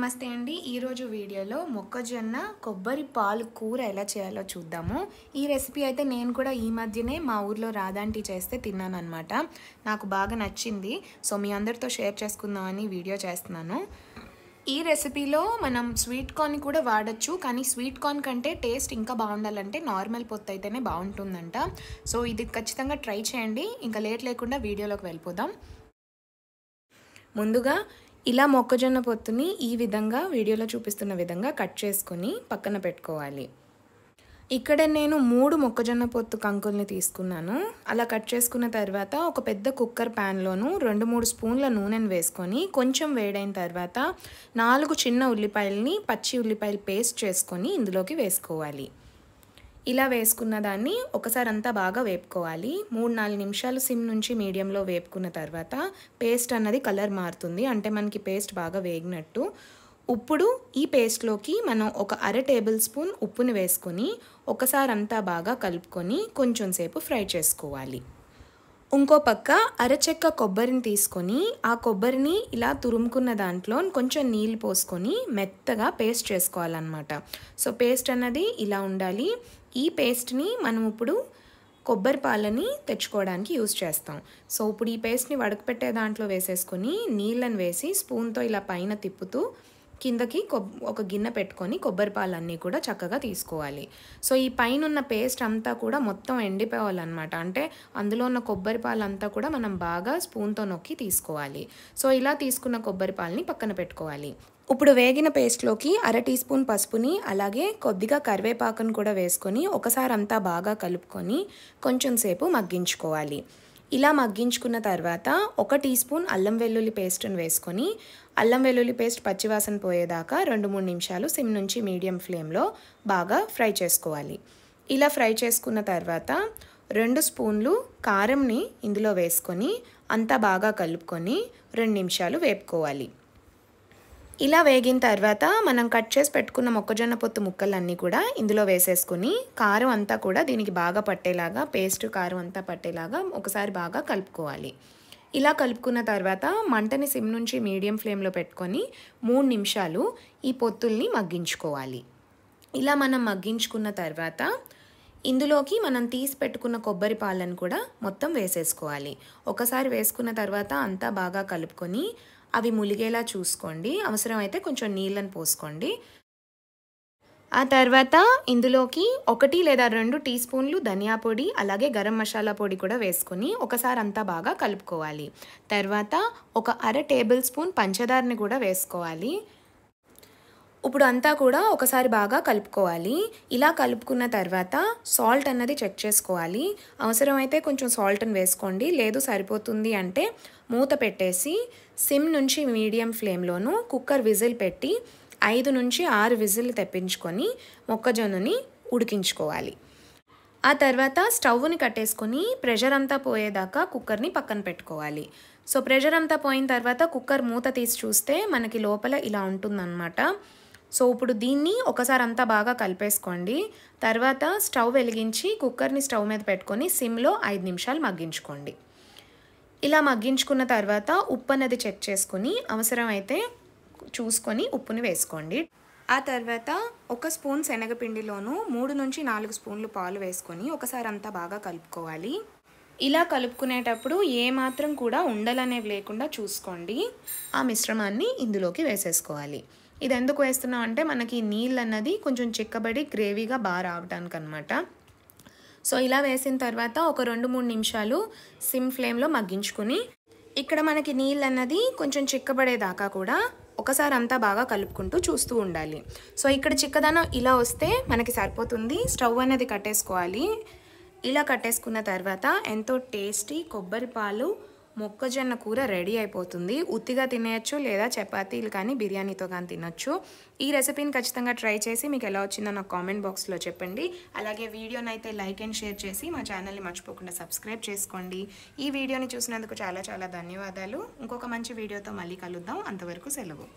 నమస్తే అండి ఈరోజు వీడియోలో మొక్కజొన్న కొబ్బరి పాలు కూర ఎలా చేయాలో చూద్దాము ఈ రెసిపీ అయితే నేను కూడా ఈ మధ్యనే మా ఊర్లో రాధాంటి చేస్తే తిన్నాను అనమాట నాకు బాగా నచ్చింది సో మీ అందరితో షేర్ చేసుకుందామని వీడియో చేస్తున్నాను ఈ రెసిపీలో మనం స్వీట్ కార్న్ కూడా వాడచ్చు కానీ స్వీట్ కార్న్ కంటే టేస్ట్ ఇంకా బాగుండాలంటే నార్మల్ పొత్తు అయితేనే బాగుంటుందంట సో ఇది ఖచ్చితంగా ట్రై చేయండి ఇంకా లేట్ లేకుండా వీడియోలోకి వెళ్ళిపోదాం ముందుగా ఇలా మొక్కజొన్న పొత్తుని ఈ విధంగా వీడియోలో చూపిస్తున్న విధంగా కట్ చేసుకొని పక్కన పెట్టుకోవాలి ఇక్కడ నేను మూడు మొక్కజొన్న పొత్తు కంకుల్ని తీసుకున్నాను అలా కట్ చేసుకున్న తర్వాత ఒక పెద్ద కుక్కర్ ప్యాన్లోను రెండు మూడు స్పూన్ల నూనెను వేసుకొని కొంచెం వేడైన తర్వాత నాలుగు చిన్న ఉల్లిపాయలని పచ్చి ఉల్లిపాయలు పేస్ట్ చేసుకొని ఇందులోకి వేసుకోవాలి ఇలా వేసుకున్న దాన్ని ఒకసారి అంతా బాగా వేపుకోవాలి మూడు నాలుగు నిమిషాలు సిమ్ నుంచి మీడియంలో వేపుకున్న తర్వాత పేస్ట్ అన్నది కలర్ మారుతుంది అంటే మనకి పేస్ట్ బాగా వేగినట్టు ఇప్పుడు ఈ పేస్ట్లోకి మనం ఒక అర టేబుల్ స్పూన్ ఉప్పును వేసుకొని ఒకసారి అంతా బాగా కలుపుకొని కొంచెం సేపు ఫ్రై చేసుకోవాలి ఇంకో పక్క అరచెక్క కొబ్బరిని తీసుకొని ఆ కొబ్బరిని ఇలా తురుముకున్న దాంట్లో కొంచెం నీళ్ళు పోసుకొని మెత్తగా పేస్ట్ చేసుకోవాలన్నమాట సో పేస్ట్ అన్నది ఇలా ఉండాలి ఈ పేస్ట్ని మనం ఇప్పుడు కొబ్బరి పాలని తెచ్చుకోవడానికి యూజ్ చేస్తాం సో ఇప్పుడు ఈ పేస్ట్ని వడకపెట్టే దాంట్లో వేసేసుకొని నీళ్ళని వేసి స్పూన్తో ఇలా పైన తిప్పుతూ కిందకి ఒక గిన్నె పెట్టుకొని కొబ్బరి అన్నీ కూడా చక్కగా తీసుకోవాలి సో ఈ పైన ఉన్న పేస్ట్ అంతా కూడా మొత్తం ఎండిపోవాలన్నమాట అంటే అందులో ఉన్న కొబ్బరి పాలు అంతా కూడా మనం బాగా స్పూన్తో నొక్కి తీసుకోవాలి సో ఇలా తీసుకున్న కొబ్బరి పాలని పక్కన పెట్టుకోవాలి ఇప్పుడు వేగిన పేస్ట్లోకి అర టీ స్పూన్ పసుపుని అలాగే కొద్దిగా కరివేపాకును కూడా వేసుకొని ఒకసారి అంతా బాగా కలుపుకొని కొంచెం సేపు మగ్గించుకోవాలి ఇలా మగ్గించుకున్న తర్వాత ఒక టీ స్పూన్ అల్లం వెల్లుల్లి పేస్ట్ను వేసుకొని అల్లం వెల్లుల్లి పేస్ట్ పచ్చివాసన పోయేదాకా రెండు మూడు నిమిషాలు సిమ్ నుంచి మీడియం ఫ్లేమ్లో బాగా ఫ్రై చేసుకోవాలి ఇలా ఫ్రై చేసుకున్న తర్వాత రెండు స్పూన్లు కారంని ఇందులో వేసుకొని అంతా బాగా కలుపుకొని రెండు నిమిషాలు వేపుకోవాలి ఇలా వేగిన తర్వాత మనం కట్ చేసి పెట్టుకున్న మొక్కజొన్న పొత్తు ముక్కలన్నీ కూడా ఇందులో వేసేసుకుని కారం అంతా కూడా దీనికి బాగా పట్టేలాగా పేస్ట్ కారం అంతా పట్టేలాగా ఒకసారి బాగా కలుపుకోవాలి ఇలా కలుపుకున్న తర్వాత మంటని సిమ్ నుంచి మీడియం ఫ్లేమ్లో పెట్టుకొని మూడు నిమిషాలు ఈ పొత్తుల్ని మగ్గించుకోవాలి ఇలా మనం మగ్గించుకున్న తర్వాత ఇందులోకి మనం తీసి పెట్టుకున్న కొబ్బరి పాలను కూడా మొత్తం వేసేసుకోవాలి ఒకసారి వేసుకున్న తర్వాత అంతా బాగా కలుపుకొని అవి ములిగేలా చూసుకోండి అవసరమైతే కొంచెం నీళ్ళని పోసుకోండి ఆ తర్వాత ఇందులోకి ఒకటి లేదా రెండు టీ స్పూన్లు ధనియా పొడి అలాగే గరం మసాలా పొడి కూడా వేసుకొని ఒకసారి అంతా బాగా కలుపుకోవాలి తర్వాత ఒక అర టేబుల్ స్పూన్ పంచదారని కూడా వేసుకోవాలి ఇప్పుడు అంతా కూడా ఒకసారి బాగా కలుపుకోవాలి ఇలా కలుపుకున్న తర్వాత సాల్ట్ అన్నది చెక్ చేసుకోవాలి అవసరమైతే కొంచెం సాల్ట్ని వేసుకోండి లేదు సరిపోతుంది అంటే మూత పెట్టేసి సిమ్ నుంచి మీడియం ఫ్లేమ్లోనూ కుక్కర్ విజిల్ పెట్టి ఐదు నుంచి ఆరు విజిల్ తెప్పించుకొని మొక్కజొన్నని ఉడికించుకోవాలి ఆ తర్వాత స్టవ్ని కట్టేసుకొని ప్రెషర్ అంతా పోయేదాకా కుక్కర్ని పక్కన పెట్టుకోవాలి సో ప్రెషర్ అంతా పోయిన తర్వాత కుక్కర్ మూత తీసి చూస్తే మనకి లోపల ఇలా ఉంటుందన్నమాట సో ఇప్పుడు దీన్ని ఒకసారి అంతా బాగా కలిపేసుకోండి తర్వాత స్టవ్ వెలిగించి కుక్కర్ని స్టవ్ మీద పెట్టుకొని సిమ్లో ఐదు నిమిషాలు మగ్గించుకోండి ఇలా మగ్గించుకున్న తర్వాత ఉప్పు అన్నది చెక్ చేసుకుని అవసరమైతే చూసుకొని ఉప్పుని వేసుకోండి ఆ తర్వాత ఒక స్పూన్ శనగపిండిలోను మూడు నుంచి నాలుగు స్పూన్లు పాలు వేసుకొని ఒకసారి అంతా బాగా కలుపుకోవాలి ఇలా కలుపుకునేటప్పుడు ఏమాత్రం కూడా ఉండలనేవి లేకుండా చూసుకోండి ఆ మిశ్రమాన్ని ఇందులోకి వేసేసుకోవాలి ఇది ఎందుకు వేస్తున్నాం అంటే మనకి నీళ్ళు అన్నది కొంచెం చిక్కబడి గ్రేవీగా బాగా రావడానికి అనమాట సో ఇలా వేసిన తర్వాత ఒక రెండు మూడు నిమిషాలు సిమ్ ఫ్లేమ్లో మగ్గించుకుని ఇక్కడ మనకి నీళ్ళు అన్నది కొంచెం చిక్కబడేదాకా కూడా ఒకసారి అంతా బాగా కలుపుకుంటూ చూస్తూ ఉండాలి సో ఇక్కడ చిక్కదనం ఇలా వస్తే మనకి సరిపోతుంది స్టవ్ అనేది కట్టేసుకోవాలి ఇలా కట్టేసుకున్న తర్వాత ఎంతో టేస్టీ కొబ్బరి పాలు మొక్కజొన్న కూర రెడీ అయిపోతుంది ఉత్తిగా తినేయచ్చు లేదా చపాతీలు కానీ బిర్యానీతో కానీ తినొచ్చు ఈ రెసిపీని ఖచ్చితంగా ట్రై చేసి మీకు ఎలా వచ్చిందో నాకు కామెంట్ బాక్స్లో చెప్పండి అలాగే వీడియోని అయితే లైక్ అండ్ షేర్ చేసి మా ఛానల్ని మర్చిపోకుండా సబ్స్క్రైబ్ చేసుకోండి ఈ వీడియోని చూసినందుకు చాలా చాలా ధన్యవాదాలు ఇంకొక మంచి వీడియోతో మళ్ళీ కలుద్దాం అంతవరకు సెలవు